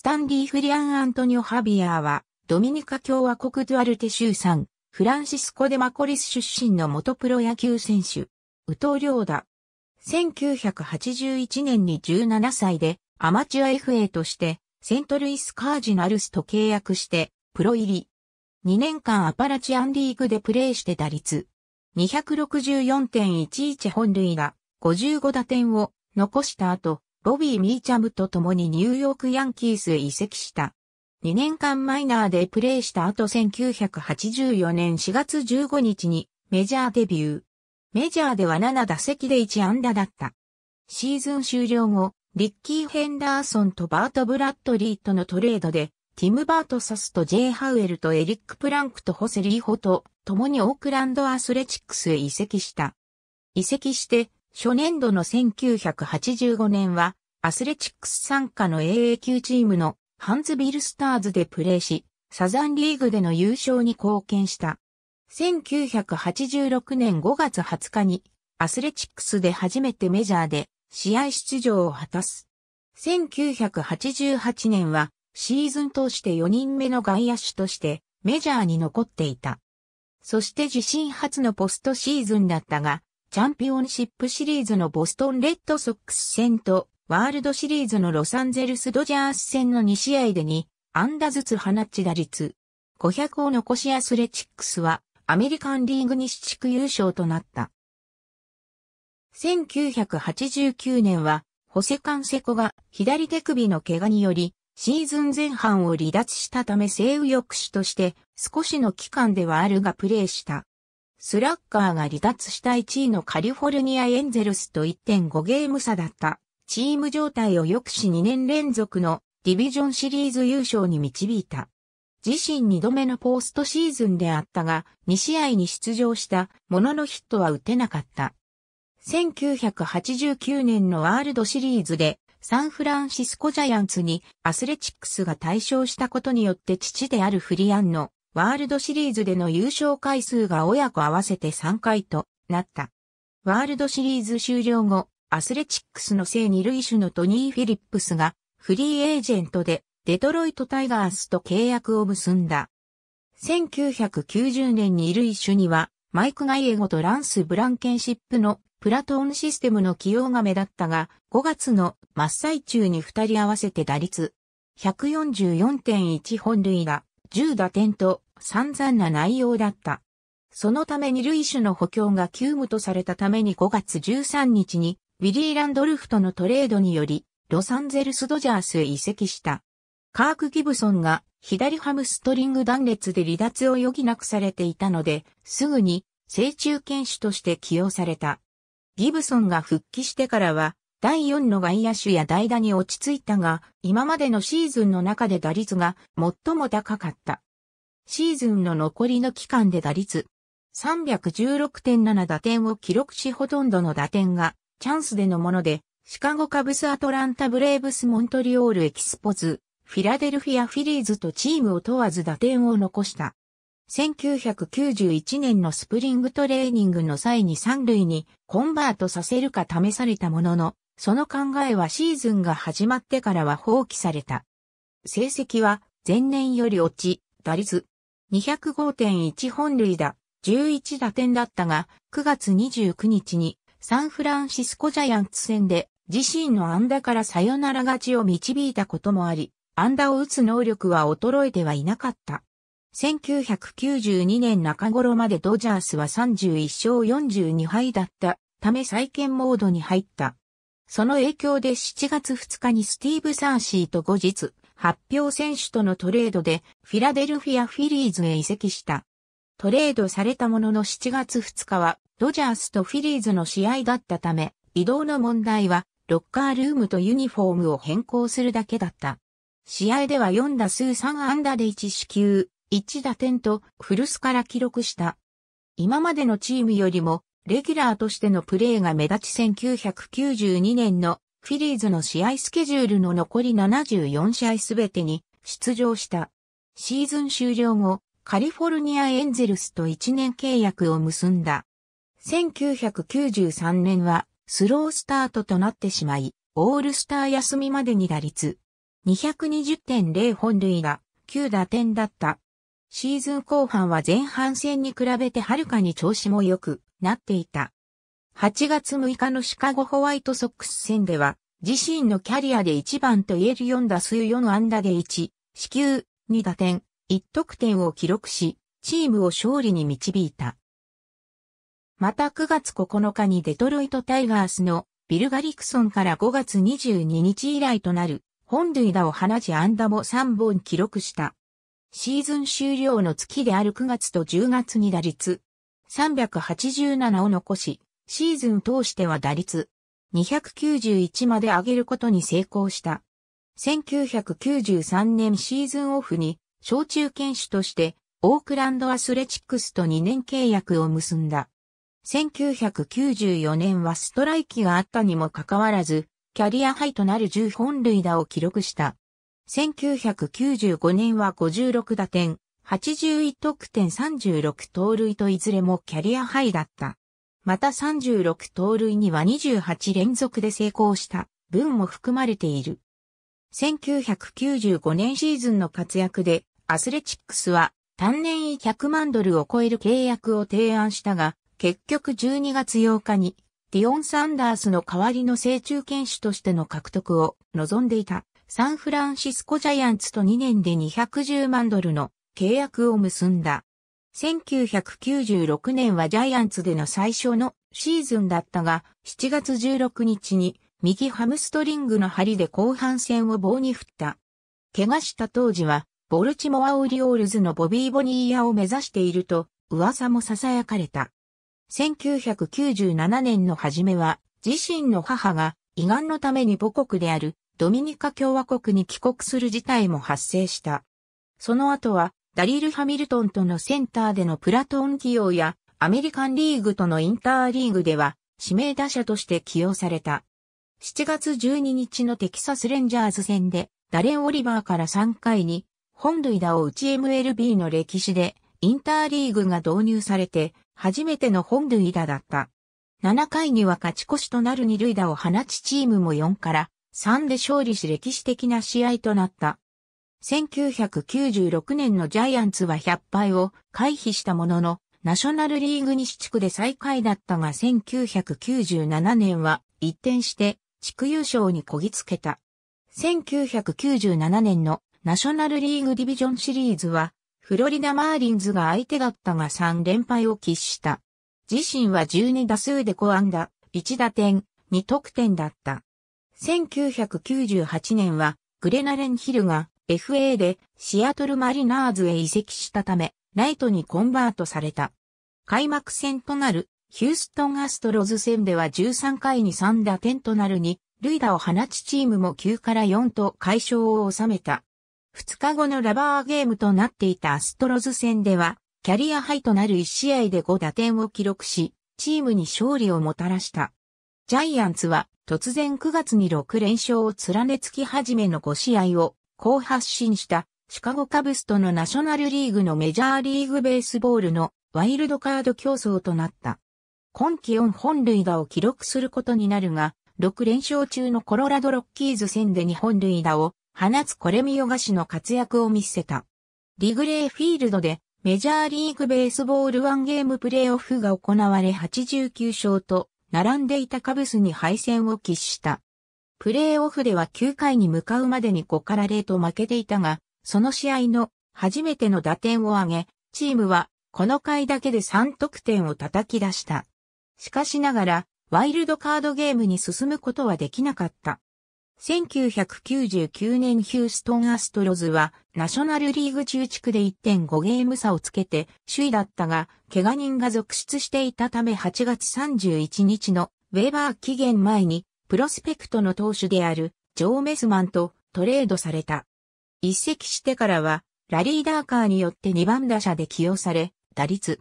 スタンリー・フリアン・アントニオ・ハビアーは、ドミニカ共和国ドゥアルテ州産、フランシスコ・デマコリス出身の元プロ野球選手、ウトリョーダ。1981年に17歳で、アマチュア FA として、セントルイス・カージナルスと契約して、プロ入り。2年間アパラチアンリーグでプレーして打率。264.11本塁打、55打点を残した後、ボビー・ミーチャムと共にニューヨークヤンキースへ移籍した。2年間マイナーでプレーした後1984年4月15日にメジャーデビュー。メジャーでは7打席で1安打だった。シーズン終了後、リッキー・ヘンダーソンとバート・ブラッドリーとのトレードで、ティム・バートサスと J・ ハウエルとエリック・プランクとホセ・リーホと共にオークランド・アスレチックスへ移籍した。移籍して、初年度の1985年はアスレチックス参加の AA 級チームのハンズビルスターズでプレーし、サザンリーグでの優勝に貢献した。1986年5月20日にアスレチックスで初めてメジャーで試合出場を果たす。1988年はシーズン通して4人目の外野手としてメジャーに残っていた。そして自身初のポストシーズンだったが、チャンピオンシップシリーズのボストンレッドソックス戦とワールドシリーズのロサンゼルスドジャース戦の2試合で2安打ずつ放ち打率500を残しアスレチックスはアメリカンリーグ西地区優勝となった。1989年はホセカンセコが左手首の怪我によりシーズン前半を離脱したため西右翼止として少しの期間ではあるがプレーした。スラッガーが離脱した1位のカリフォルニアエンゼルスと1.5ゲーム差だった。チーム状態を抑止2年連続のディビジョンシリーズ優勝に導いた。自身2度目のポーストシーズンであったが、2試合に出場したもののヒットは打てなかった。1989年のワールドシリーズでサンフランシスコジャイアンツにアスレチックスが対象したことによって父であるフリアンのワールドシリーズでの優勝回数が親子合わせて3回となった。ワールドシリーズ終了後、アスレチックスの正二塁手のトニー・フィリップスがフリーエージェントでデトロイト・タイガースと契約を結んだ。1990年に二塁手にはマイク・ガイエゴとランス・ブランケンシップのプラトーンシステムの起用が目立ったが、5月の真っ最中に2人合わせて打率144.1本塁打、10打点と散々な内容だった。そのため二塁手の補強が急務とされたために5月13日にウィリー・ランドルフとのトレードにより、ロサンゼルス・ドジャースへ移籍した。カーク・ギブソンが左ハムストリング断裂で離脱を余儀なくされていたので、すぐに正中堅手として起用された。ギブソンが復帰してからは、第4の外野手や代打に落ち着いたが、今までのシーズンの中で打率が最も高かった。シーズンの残りの期間で打率316.7打点を記録しほとんどの打点がチャンスでのもので、シカゴカブスアトランタブレーブスモントリオールエキスポズ、フィラデルフィアフィリーズとチームを問わず打点を残した。1991年のスプリングトレーニングの際に三塁にコンバートさせるか試されたものの、その考えはシーズンが始まってからは放棄された。成績は前年より落ち、打率205.1本塁打、11打点だったが、9月29日にサンフランシスコジャイアンツ戦で自身の安打からサヨナラ勝ちを導いたこともあり、安打を打つ能力は衰えてはいなかった。1992年中頃までドジャースは31勝42敗だったため再建モードに入った。その影響で7月2日にスティーブ・サーシーと後日、発表選手とのトレードでフィラデルフィア・フィリーズへ移籍した。トレードされたものの7月2日は、ドジャースとフィリーズの試合だったため、移動の問題は、ロッカールームとユニフォームを変更するだけだった。試合では4打数3安打で1四球、1打点と古巣から記録した。今までのチームよりも、レギュラーとしてのプレーが目立ち1992年のフィリーズの試合スケジュールの残り74試合すべてに出場した。シーズン終了後、カリフォルニアエンゼルスと1年契約を結んだ。1993年はスロースタートとなってしまい、オールスター休みまでに打率220.0本塁が9打点だった。シーズン後半は前半戦に比べてはるかに調子も良くなっていた。8月6日のシカゴホワイトソックス戦では、自身のキャリアで1番と言える4打数4安打で1、四球、2打点、1得点を記録し、チームを勝利に導いた。また9月9日にデトロイトタイガースのビル・ガリクソンから5月22日以来となる本塁打を放ち安打も3本記録した。シーズン終了の月である9月と10月に打率387を残し、シーズン通しては打率291まで上げることに成功した。1993年シーズンオフに小中堅手として、オークランドアスレチックスと2年契約を結んだ。1994年はストライキがあったにもかかわらず、キャリアハイとなる10本塁打を記録した。1995年は56打点、81得点36盗塁といずれもキャリアハイだった。また36盗塁には28連続で成功した分も含まれている。1995年シーズンの活躍で、アスレチックスは単年100万ドルを超える契約を提案したが、結局12月8日に、ディオン・サンダースの代わりの成中堅手としての獲得を望んでいたサンフランシスコジャイアンツと2年で210万ドルの契約を結んだ。1996年はジャイアンツでの最初のシーズンだったが、7月16日に右ハムストリングの針で後半戦を棒に振った。怪我した当時は、ボルチモア・オリオールズのボビー・ボニーヤを目指していると、噂も囁かれた。1997年の初めは、自身の母が、胃がんのために母国である、ドミニカ共和国に帰国する事態も発生した。その後は、ダリル・ハミルトンとのセンターでのプラトン起用や、アメリカンリーグとのインターリーグでは、指名打者として起用された。7月12日のテキサスレンジャーズ戦で、ダレン・オリバーから3回に、本塁打を打ち MLB の歴史で、インターリーグが導入されて、初めての本塁打だった。7回には勝ち越しとなる二塁打を放ちチームも4から3で勝利し歴史的な試合となった。1996年のジャイアンツは100敗を回避したものの、ナショナルリーグ西地区で最下位だったが1997年は一転して地区優勝にこぎつけた。1997年のナショナルリーグディビジョンシリーズは、フロリダマーリンズが相手だったが3連敗を喫した。自身は12打数で5安打、1打点、2得点だった。1998年は、グレナレンヒルが FA でシアトルマリナーズへ移籍したため、ライトにコンバートされた。開幕戦となるヒューストンアストロズ戦では13回に3打点となる2、塁打を放ちチームも9から4と解消を収めた。2日後のラバーゲームとなっていたアストロズ戦では、キャリアハイとなる1試合で5打点を記録し、チームに勝利をもたらした。ジャイアンツは突然9月に6連勝を連ねつき始めの5試合をこう発信したシカゴカブスとのナショナルリーグのメジャーリーグベースボールのワイルドカード競争となった。今季4本塁打を記録することになるが、6連勝中のコロラドロッキーズ戦で2本塁打を放つコレミヨガシの活躍を見せた。リグレーフィールドでメジャーリーグベースボールワンゲームプレーオフが行われ89勝と並んでいたカブスに敗戦を喫した。プレーオフでは9回に向かうまでに5から0と負けていたが、その試合の初めての打点を挙げ、チームはこの回だけで3得点を叩き出した。しかしながら、ワイルドカードゲームに進むことはできなかった。1999年ヒューストンアストロズはナショナルリーグ中地区で1.5ゲーム差をつけて首位だったが、怪我人が続出していたため8月31日のウェーバー期限前にプロスペクトの投手であるジョー・メスマンとトレードされた。一席してからはラリー・ダーカーによって2番打者で起用され、打率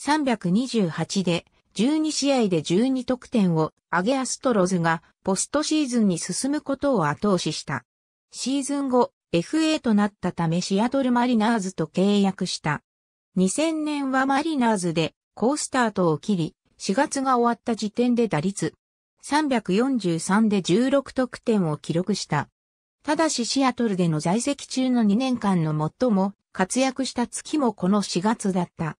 328で12試合で12得点を上げアストロズがポストシーズンに進むことを後押しした。シーズン後、FA となったためシアトルマリナーズと契約した。2000年はマリナーズで好スタートを切り、4月が終わった時点で打率343で16得点を記録した。ただしシアトルでの在籍中の2年間の最も活躍した月もこの4月だった。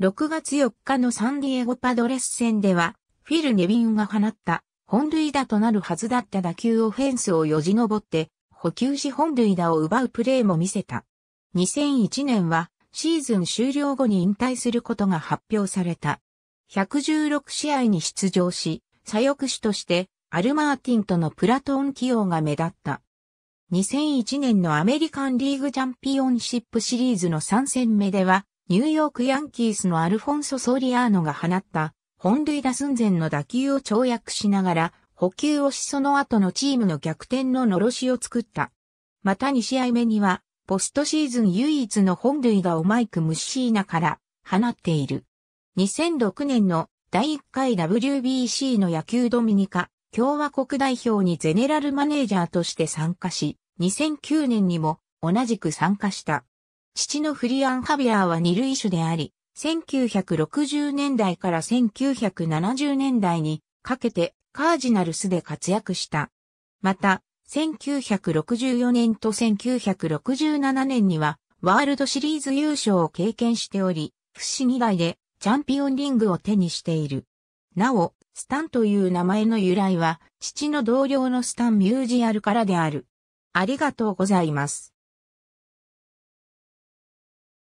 6月4日のサンディエゴパドレス戦では、フィル・ネビンが放った本塁打となるはずだった打球をフェンスをよじ登って、補給し本塁打を奪うプレーも見せた。2001年はシーズン終了後に引退することが発表された。116試合に出場し、左翼手としてアルマーティンとのプラトーン起用が目立った。2001年のアメリカンリーグチャンピオンシップシリーズの3戦目では、ニューヨークヤンキースのアルフォンソ・ソーリアーノが放った本塁打寸前の打球を跳躍しながら補給をしその後のチームの逆転の呪しを作った。また2試合目にはポストシーズン唯一の本塁打をマイク・ムッシーナから放っている。2006年の第1回 WBC の野球ドミニカ共和国代表にゼネラルマネージャーとして参加し、2009年にも同じく参加した。父のフリアン・ハビアーは二類種であり、1960年代から1970年代にかけてカージナルスで活躍した。また、1964年と1967年にはワールドシリーズ優勝を経験しており、不思議外でチャンピオンリングを手にしている。なお、スタンという名前の由来は、父の同僚のスタンミュージアルからである。ありがとうございます。